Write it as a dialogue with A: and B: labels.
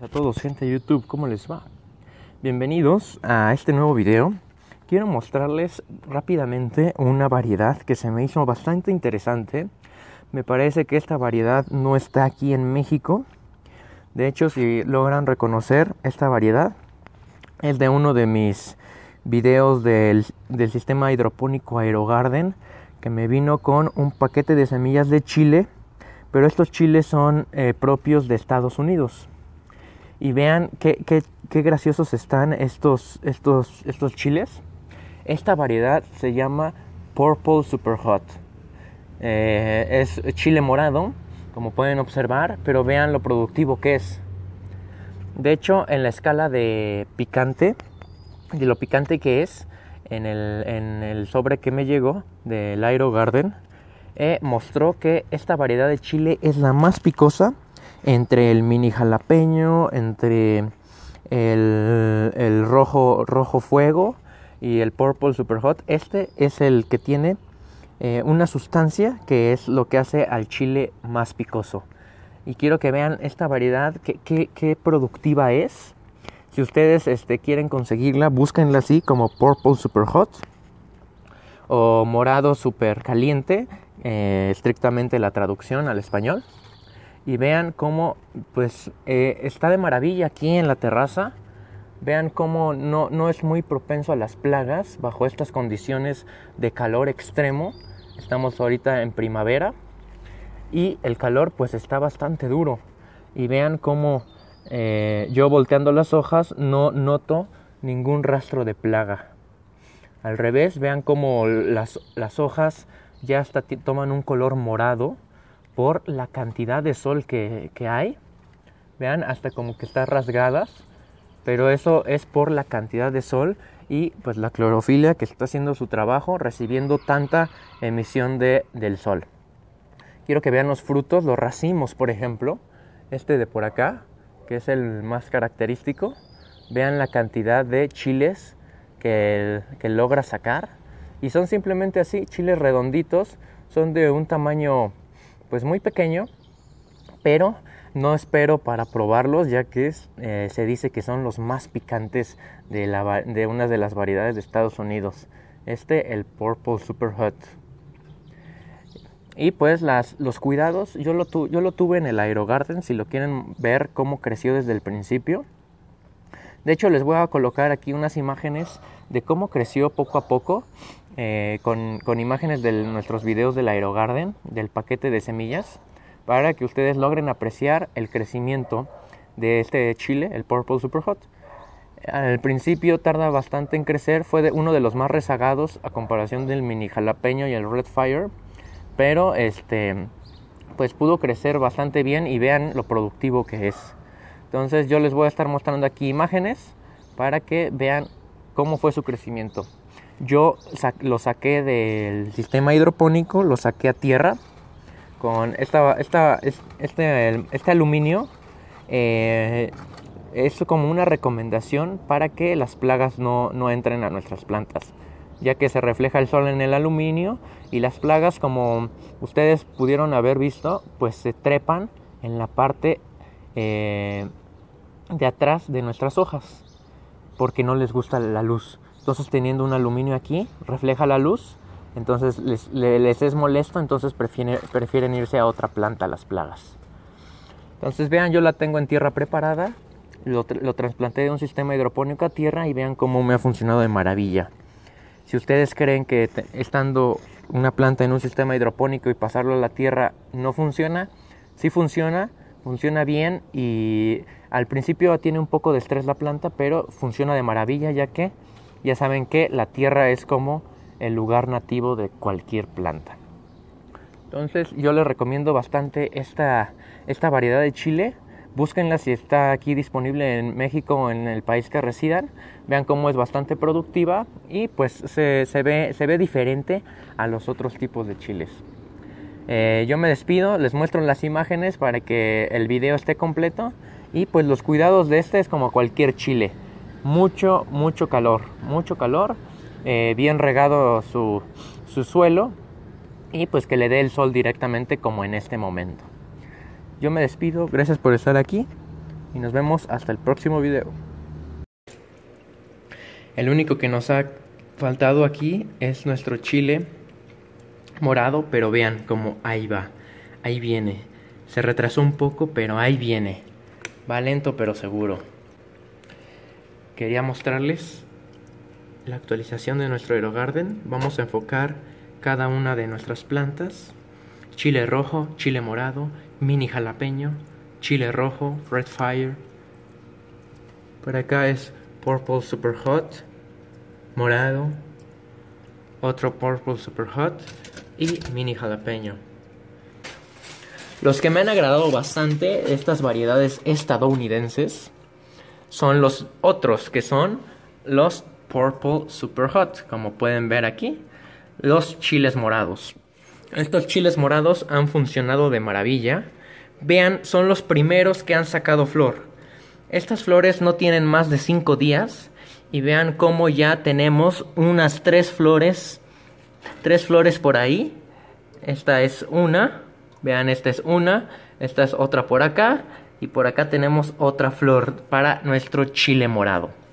A: a todos, gente de YouTube, ¿cómo les va? Bienvenidos a este nuevo video. Quiero mostrarles rápidamente una variedad que se me hizo bastante interesante. Me parece que esta variedad no está aquí en México. De hecho, si logran reconocer esta variedad, es de uno de mis videos del, sistema hidropónico Aerogarden, que me vino con un paquete de semillas de chile, pero estos chiles son eh, propios de Estados Unidos y vean qué, graciosos están estos, estos, estos chiles. Esta variedad se llama Purple Super Hot. Eh, es chile morado, como pueden observar, pero vean lo productivo que es. De hecho, en la escala de picante, de lo picante que es, en el, sobre que me llegó del Aero Garden, eh, mostró que esta variedad de chile es la más picosa entre el mini jalapeño, entre el, rojo, rojo fuego y el purple super hot. Este es el que tiene eh, una sustancia que es lo que hace al chile más picoso. Y quiero que vean esta variedad, qué productiva es. Si ustedes este, quieren conseguirla, búsquenla así como Purple Super Hot o Morado Super Caliente, eh, estrictamente la traducción al español y vean cómo pues eh, está de maravilla aquí en la terraza. Vean cómo no, es muy propenso a las plagas bajo estas condiciones de calor extremo. Estamos ahorita en primavera y el calor pues está bastante duro. Y vean cómo eh, yo volteando las hojas no noto ningún rastro de plaga. Al revés, vean cómo las, las hojas ya hasta toman un color morado por la cantidad de sol que, hay. Vean, hasta como que están rasgadas, pero eso es por la cantidad de sol y pues la clorofilia que está haciendo su trabajo recibiendo tanta emisión de, del sol. Quiero que vean los frutos, los racimos, por ejemplo, este de por acá, que es el más característico. Vean la cantidad de chiles que, que logra sacar. Y son simplemente así, chiles redonditos, son de un tamaño pues muy pequeño, pero no espero para probarlos ya que eh, se dice que son los más picantes de, una de las variedades de Estados Unidos. Este, el Purple Super Hot. Y pues los cuidados, yo lo, yo lo tuve en el Aerogarden, si lo quieren ver cómo creció desde el principio. De hecho, les voy a colocar aquí unas imágenes de cómo creció poco a poco eh, con, imágenes de nuestros videos del AeroGarden, del paquete de semillas, para que ustedes logren apreciar el crecimiento de este chile, el Purple Super Hot. Al principio tarda bastante en crecer, fue uno de los más rezagados a comparación del mini jalapeño y el Red Fire, pero este pues pudo crecer bastante bien y vean lo productivo que es. Entonces yo les voy a estar mostrando aquí imágenes para que vean cómo fue su crecimiento. Yo lo saqué del sistema hidropónico, lo saqué a tierra con esta, esta, este, este, aluminio. Eh, es como una recomendación para que las plagas no, no entren a nuestras plantas ya que se refleja el sol en el aluminio y las plagas como ustedes pudieron haber visto pues se trepan en la parte eh, de atrás de nuestras hojas porque no les gusta la luz. Entonces teniendo un aluminio aquí refleja la luz, entonces les, es molesto, entonces prefieren, irse a otra planta las plagas. Entonces vean, yo la tengo en tierra preparada, lo, trasplante de un sistema hidropónico a tierra y vean cómo me ha funcionado de maravilla. Si ustedes creen que estando una planta en un sistema hidropónico y pasarlo a la tierra no funciona, si funciona, funciona bien y al principio tiene un poco de estrés la planta, pero funciona de maravilla ya que ya saben que la tierra es como el lugar nativo de cualquier planta. Entonces yo les recomiendo bastante esta, variedad de chile. Búsquenla si está aquí disponible en México o en el país que residan. Vean cómo es bastante productiva y pues se ve diferente a los otros tipos de chiles. Eh, yo me despido, les muestro las imágenes para que el video esté completo y pues los cuidados de este es como cualquier chile. Mucho, mucho calor, mucho calor, eh, bien regado su, su suelo y pues que le dé el sol directamente como en este momento. Yo me despido, gracias por estar aquí y nos vemos hasta el próximo video. El único que nos ha faltado aquí es nuestro chile morado, pero vean cómo ahí va, ahí viene. Se retrasó un poco, pero ahí viene. Va lento, pero seguro. Quería mostrarles la actualización de nuestro AeroGarden... Vamos a enfocar cada una de nuestras plantas. Chile rojo, chile morado, mini jalapeño, chile rojo, red fire. Por acá es purple super hot, morado, otro purple super hot y mini jalapeño. Los que me han agradado bastante estas variedades estadounidenses son los otros que son los Purple Super Hot, como pueden ver aquí, los chiles morados. Estos chiles morados han funcionado de maravilla. Vean, son los primeros que han sacado flor. Estas flores no tienen más de 5 días y vean cómo ya tenemos unas 3 flores tres flores por ahí. Esta es una. Vean, esta es una. Esta es otra por acá. Y por acá tenemos otra flor para nuestro chile morado.